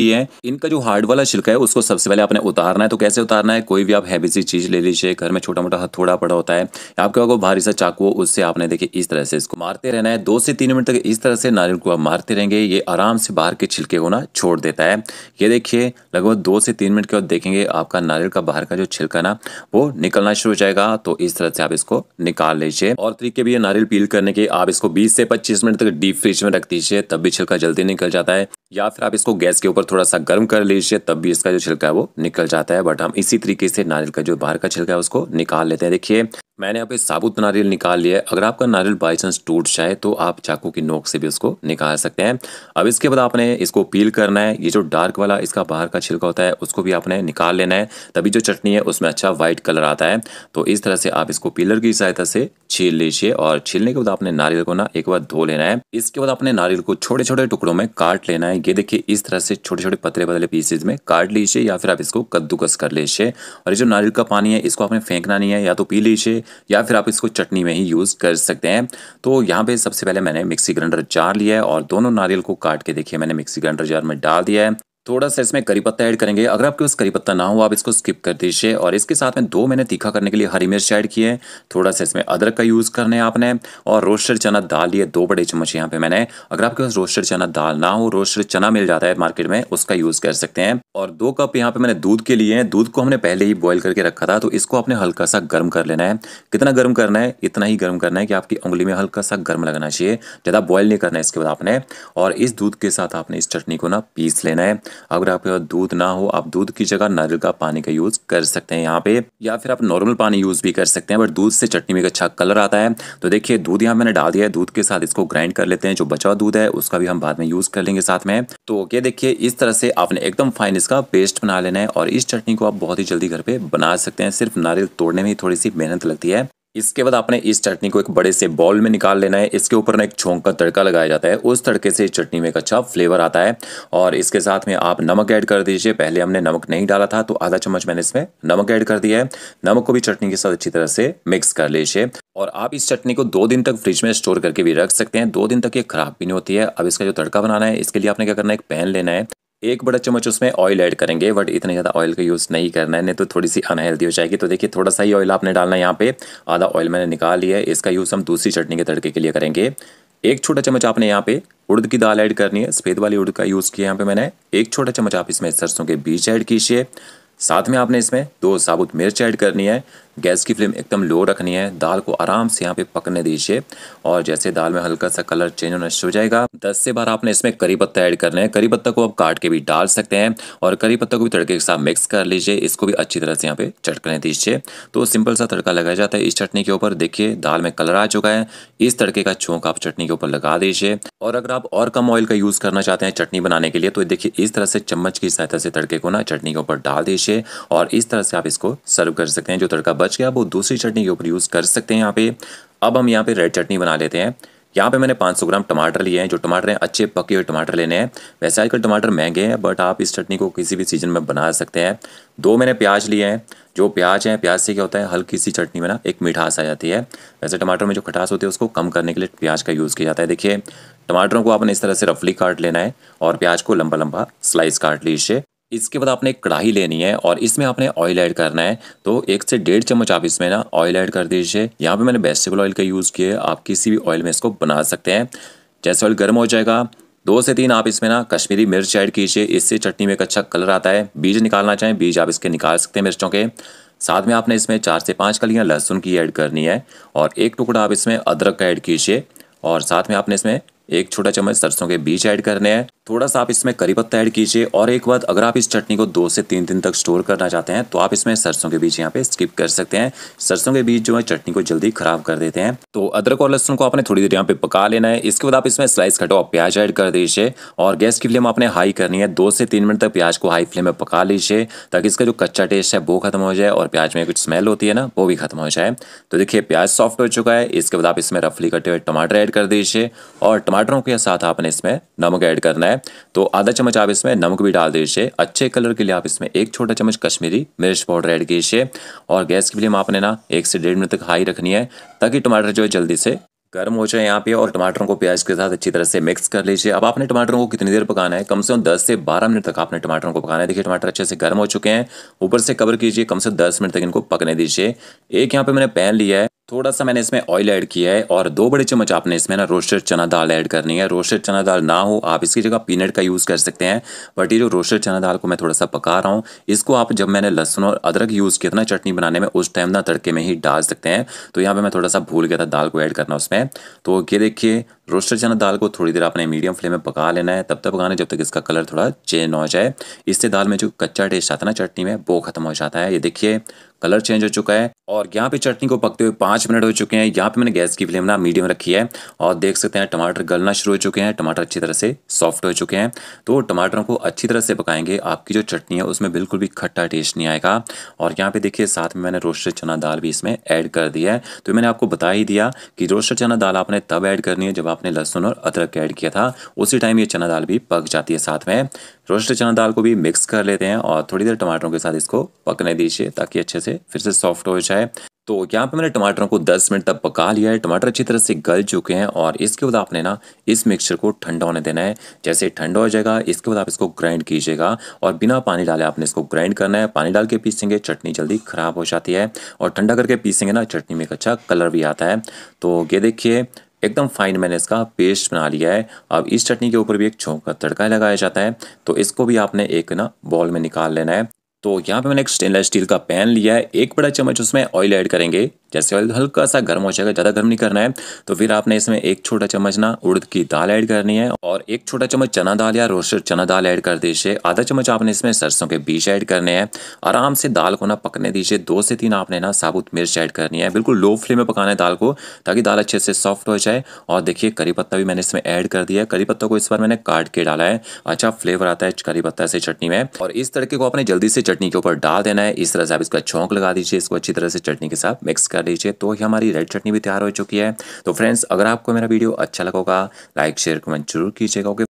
होती है इनका जो हार्ड वाला छिलका है उसको सबसे पहले आपने उतारना है तो कैसे उतारना है कोई भी आप हैवी सी चीज़ ले लीजिए घर में छोटा मोटा हथौड़ा पड़ा होता है आपके पास भारी सा चाकू हो उससे आपने देखिए इस तरह से इसको मारते रहना है दो से तीन मिनट तक इस तरह से नारियल को आप मारते रहेंगे ये आराम से बाहर के छिलके को ना छोड़ देता है ये देखिए लगभग दो से तीन मिनट के बाद देखेंगे आपका नारियल का बाहर का जो छिलका ना वो निकलना शुरू हो जाएगा तो इस तरह से आप इसको निकाल लीजिए और तरीके भी है नारियल पील करने के आप इसको बीस से पच्चीस मिनट तक डीप फ्रिज में रख दीजिए तब भी छिलका जल्दी निकल जाता है या फिर आप इसको गैस के ऊपर थोड़ा सा गर्म कर लीजिए तब भी इसका जो छिलका है वो निकल जाता है बट हम इसी तरीके से नारियल का जो बाहर का छिलका है उसको निकाल लेते हैं देखिए मैंने यहाँ पे साबुत नारियल निकाल लिया है अगर आपका नारियल बाई चांस टूट जाए तो आप चाकू की नोक से भी उसको निकाल सकते हैं अब इसके बाद आपने इसको पील करना है ये जो डार्क वाला इसका बाहर का छिलका होता है उसको भी आपने निकाल लेना है तभी जो चटनी है उसमें अच्छा व्हाइट कलर आता है तो इस तरह से आप इसको पीलर की सहायता से छील लीजिए और छीलने के बाद आपने नारियल को ना एक बार धो लेना है इसके बाद आपने नारियल को छोटे छोटे टुकड़ों में काट लेना है ये देखिए इस तरह से छोटे छोटे पतले पतले पीसेज में काट लीजिए या फिर आप इसको कद्दूकस कर लीजिए और ये जो नारियल का पानी है इसको आपने फेंकना नहीं है या तो पी लीजिए या फिर आप इसको चटनी में ही यूज़ कर सकते हैं तो यहाँ पे सबसे पहले मैंने मिक्सी ग्राइंडर जार लिया है और दोनों नारियल को काट के देखिए मैंने मिक्सी ग्राइंडर जार में डाल दिया है थोड़ा सा इसमें करी पत्ता ऐड करेंगे अगर आपके पास करी पत्ता ना हो आप इसको स्किप कर दीजिए और इसके साथ में दो मैंने तीखा करने के लिए हरी मिर्च ऐड किए थोड़ा सा इसमें अदरक का यूज़ करने है आपने और रोस्टेड चना दाल लिए दो बड़े चम्मच यहाँ पे मैंने अगर आपके पास रोस्टेड चना दाल ना हो रोस्टेड चना मिल जाता है मार्केट में उसका यूज़ कर सकते हैं और दो कप यहाँ पे मैंने दूध के लिए दूध को हमने पहले ही बॉयल करके रखा था तो इसको आपने हल्का सा गर्म कर लेना है कितना गर्म करना है इतना ही गर्म करना है कि आपकी उंगली में हल्का सा गर्म लगना चाहिए ज़्यादा बॉयल नहीं करना है इसके बाद आपने और इस दूध के साथ आपने इस चटनी को ना पीस लेना है अगर आपके पास दूध ना हो आप दूध की जगह नारियल का पानी का यूज़ कर सकते हैं यहाँ पे या फिर आप नॉर्मल पानी यूज़ भी कर सकते हैं बट दूध से चटनी में एक अच्छा कलर आता है तो देखिए दूध यहाँ मैंने डाल दिया है दूध के साथ इसको ग्राइंड कर लेते हैं जो बचा दूध है उसका भी हम बाद में यूज़ कर लेंगे साथ में तो ओके देखिए इस तरह से आपने एकदम फाइन इसका पेस्ट बना लेना है और इस चटनी को आप बहुत ही जल्दी घर पे बना सकते हैं सिर्फ नारियल तोड़ने में थोड़ी सी मेहनत लगती है इसके बाद आपने इस चटनी को एक बड़े से बॉल में निकाल लेना है इसके ऊपर ना एक छोंक का तड़का लगाया जाता है उस तड़के से चटनी में एक अच्छा फ्लेवर आता है और इसके साथ में आप नमक ऐड कर दीजिए पहले हमने नमक नहीं डाला था तो आधा चम्मच मैंने इसमें नमक ऐड कर दिया है नमक को भी चटनी के साथ अच्छी तरह से मिक्स कर लीजिए और आप इस चटनी को दो दिन तक फ्रिज में स्टोर करके भी रख सकते हैं दो दिन तक ये खराब भी नहीं होती है अब इसका जो तड़का बनाना है इसके लिए आपने क्या करना है एक पैन लेना है एक बड़ा चम्मच उसमें ऑयल ऐड करेंगे बट इतने ज़्यादा ऑयल का यूज़ नहीं करना है नहीं तो थोड़ी सी अनहेल्दी हो जाएगी तो देखिए थोड़ा सा ही ऑयल आपने डालना है यहाँ पे आधा ऑयल मैंने निकाल लिया है इसका यूज़ हम दूसरी चटनी के तड़के के लिए करेंगे एक छोटा चम्मच आपने यहाँ पे उड़द की दाल ऐड करनी है सफ़ेद वाली उड़द का यूज़ किया यहाँ पे मैंने एक छोटा चम्मच आप इसमें सरसों के बीज ऐड कीजिए साथ में आपने इसमें दो साबुत मिर्च ऐड करनी है गैस की फ्लेम एकदम लो रखनी है दाल को आराम से यहाँ पे पकने दीजिए और जैसे दाल में हल्का सा कलर चेंज होना शुरू हो जाएगा दस से बारह आपने इसमें करी पत्ता ऐड करना है करी पत्ता को आप काट के भी डाल सकते हैं और करी पत्ता को भी तड़के के साथ मिक्स कर लीजिए इसको भी अच्छी तरह से यहाँ पे चटकने दीजिए तो सिंपल सा तड़का लगाया जाता है इस चटनी के ऊपर देखिए दाल में कलर आ चुका है इस तड़के का छोंक आप चटनी के ऊपर लगा दीजिए और अगर आप और कम ऑयल का यूज़ करना चाहते हैं चटनी बनाने के लिए तो देखिए इस तरह से चम्मच की सहायता से तड़के को ना चटनी के ऊपर डाल दीजिए और इस तरह से आप इसको सर्व कर सकते हैं जो तड़का बच गया वो दूसरी चटनी के ऊपर यूज़ कर सकते हैं यहाँ पे अब हम यहाँ पे रेड चटनी बना लेते हैं यहाँ पे मैंने 500 ग्राम टमाटर लिए हैं जो टमाटर हैं अच्छे पके हुए टमाटर लेने हैं वैसे आजकल टमाटर महंगे हैं बट आप इस चटनी को किसी भी सीजन में बना सकते हैं दो मैंने प्याज लिए हैं जो प्याज है प्याज से क्या होता है हल्की सी चटनी में ना एक मिठास आ जाती है वैसे टमाटर में जो खटास होती है उसको कम करने के लिए प्याज का यूज़ किया जाता है देखिए टमाटरों को आपने इस तरह से रफली काट लेना है और प्याज को लंबा लंबा स्लाइस काट लीजिए इसके बाद आपने एक कढ़ाई लेनी है और इसमें आपने ऑयल ऐड करना है तो एक से डेढ़ चम्मच आप इसमें ना ऑयल ऐड कर दीजिए यहाँ पे मैंने वेजिटेबल ऑयल का यूज़ किया है आप किसी भी ऑयल में इसको बना सकते हैं जैसे ऑयल गर्म हो जाएगा दो से तीन आप इसमें ना कश्मीरी मिर्च ऐड कीजिए इससे चटनी में एक अच्छा कलर आता है बीज निकालना चाहें बीज आप इसके निकाल सकते हैं मिर्चों के साथ में आपने इसमें चार से पाँच कलियाँ लहसुन की ऐड करनी है और एक टुकड़ा आप इसमें अदरक का ऐड कीजिए और साथ में आपने इसमें एक छोटा चम्मच सरसों के बीज ऐड करने हैं थोड़ा सा आप इसमें करी पत्ता ऐड कीजिए और एक बात अगर आप इस चटनी को दो से तीन दिन तक स्टोर करना चाहते हैं तो आप इसमें सरसों के बीज यहाँ पे स्किप कर सकते हैं सरसों के बीज जो है चटनी को जल्दी खराब कर देते हैं तो अदरक और लहसुन को आपने थोड़ी देर यहाँ पे पका लेना है इसके बाद आप इसमें स्लाइस कटो और प्याज ऐड कर दीजिए और गैस की फ्लेम आपने हाई करनी है दो से तीन मिनट तक प्याज को हाई फ्लेम में पका लीजिए ताकि इसका जो कच्चा टेस्ट है वो खत्म हो जाए और प्याज में कुछ स्मेल होती है ना वो भी खत्म हो जाए तो देखिए प्याज सॉफ्ट हो चुका है इसके बाद आप इसमें रफली कटे हुए टमाटर ऐड कर दीजिए और टमाटरों के साथ आपने इसमें नमक ऐड करना है तो आधा चम्मच आप इसमें नमक भी डाल दीजिए अच्छे कलर के लिए आप इसमें एक छोटा चम्मच कश्मीरी मिर्च पाउडर ऐड कीजिए और गैस की फ्लेम आपने ना एक से डेढ़ मिनट तक हाई रखनी है ताकि टमाटर जो है जल्दी से गर्म हो जाए यहाँ पे और टमाटरों को प्याज के साथ अच्छी तरह से मिक्स कर लीजिए अब आपने टमाटरों को कितनी देर पकाना है कम से कम 10 से 12 मिनट तक आपने टमाटरों को पकाना है देखिए टमाटर अच्छे से गर्म हो चुके हैं ऊपर से कवर कीजिए कम से 10 मिनट तक इनको पकने दीजिए एक यहाँ पे मैंने पैन लिया है थोड़ा सा मैंने इसमें ऑयल ऐड किया है और दो बड़े चम्मच आपने इसमें ना रोस्टेड चना दाल ऐड करनी है रोस्टेड चना दाल ना हो आप इसकी जगह पीनट का यूज़ कर सकते हैं बट ये जो रोस्टेड चना दाल को मैं थोड़ा सा पका रहा हूँ इसको आप जब मैंने लहसुन और अदरक यूज़ किया था ना चटनी बनाने में उस टाइम ना तड़के में ही डाल सकते हैं तो यहाँ पर मैं थोड़ा सा भूल गया था दाल को ऐड करना उसमें तो ये देखिए रोस्टर चना दाल को थोड़ी देर आपने मीडियम फ्लेम में पका लेना है तब तक पकाना जब तक इसका कलर थोड़ा चेंज हो जाए इससे दाल में जो कच्चा टेस्ट आता है ना चटनी में वो खत्म हो जाता है ये देखिए कलर चेंज हो चुका है और यहाँ पे चटनी को पकते हुए पाँच मिनट हो चुके हैं यहाँ पे मैंने गैस की फ्लेम ना मीडियम रखी है और देख सकते हैं टमाटर गलना शुरू हो चुके हैं टमाटर अच्छी तरह से सॉफ्ट हो चुके हैं तो टमाटरों को अच्छी तरह से पकाएंगे आपकी जो चटनी है उसमें बिल्कुल भी खट्टा टेस्ट नहीं आएगा और यहाँ पे देखिए साथ में मैंने रोस्टेड चना दाल भी इसमें ऐड कर दिया है तो मैंने आपको बता ही दिया कि रोस्टेड चना दाल आपने तब ऐड करनी है जब आप आपने लहसुन और अदरक ऐड किया था उसी टाइम ये चना दाल भी पक जाती है साथ में रोस्ट चना दाल को भी मिक्स कर लेते हैं और थोड़ी देर टमाटरों के साथ इसको पकने दीजिए ताकि अच्छे से फिर से सॉफ्ट हो जाए तो यहाँ पे मैंने टमाटरों को 10 मिनट तक पका लिया है टमाटर अच्छी तरह से गल चुके हैं और इसके बाद आपने ना इस मिक्सचर को ठंडा होने देना है जैसे ठंडा हो जाएगा इसके बाद आप इसको ग्राइंड कीजिएगा और बिना पानी डाले आपने इसको ग्राइंड करना है पानी डाल के पीसेंगे चटनी जल्दी ख़राब हो जाती है और ठंडा करके पीसेंगे ना चटनी में एक अच्छा कलर भी आता है तो ये देखिए एकदम फाइन मैंने इसका पेस्ट बना लिया है अब इस चटनी के ऊपर भी एक छोंक का तड़का लगाया जाता है तो इसको भी आपने एक ना बॉल में निकाल लेना है तो यहाँ पे मैंने एक स्टेनलेस स्टील का पैन लिया है एक बड़ा चम्मच उसमें ऑयल ऐड करेंगे जैसे ऑयल हल्का सा गर्म हो जाएगा ज़्यादा गर्म नहीं करना है तो फिर आपने इसमें एक छोटा चम्मच ना उड़द की दाल ऐड करनी है और एक छोटा चम्मच चना दाल या रोस्टेड चना दाल ऐड कर दीजिए आधा चम्मच आपने इसमें सरसों के बीज ऐड करने हैं आराम से दाल को ना पकने दीजिए दो से तीन आपने ना साबुत मिर्च ऐड करनी है बिल्कुल लो फ्लेम में पकाना है दाल को ताकि दाल अच्छे से सॉफ्ट हो जाए और देखिए करी पत्ता भी मैंने इसमें ऐड कर दिया है करी पत्ता को इस बार मैंने काट के डाला है अच्छा फ्लेवर आता है करी पत्ता से चटनी में और इस तड़के को आपने जल्दी से चटनी के ऊपर डाल देना है इस तरह से आप इसका छोंक लगा दीजिए इसको अच्छी तरह से चटनी के साथ मिक्स कर कर अच्छा लीजिए तो ही हमारी रेड चटनी भी तैयार हो चुकी है तो फ्रेंड्स अगर आपको मेरा वीडियो अच्छा लगेगा लाइक शेयर कमेंट जरूर कीजिएगा ओके